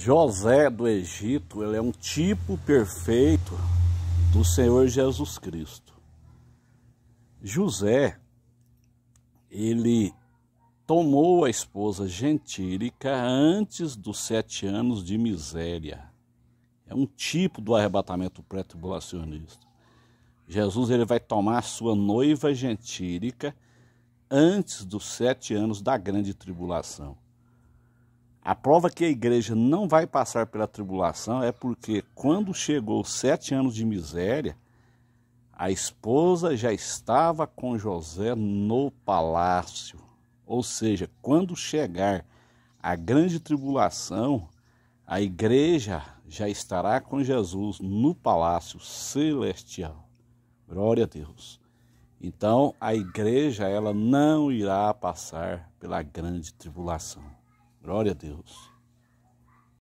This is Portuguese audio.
José do Egito, ele é um tipo perfeito do Senhor Jesus Cristo. José, ele tomou a esposa gentílica antes dos sete anos de miséria. É um tipo do arrebatamento pré-tribulacionista. Jesus ele vai tomar sua noiva gentílica antes dos sete anos da grande tribulação. A prova que a igreja não vai passar pela tribulação é porque, quando chegou sete anos de miséria, a esposa já estava com José no palácio. Ou seja, quando chegar a grande tribulação, a igreja já estará com Jesus no palácio celestial. Glória a Deus. Então, a igreja ela não irá passar pela grande tribulação. Glória a Deus.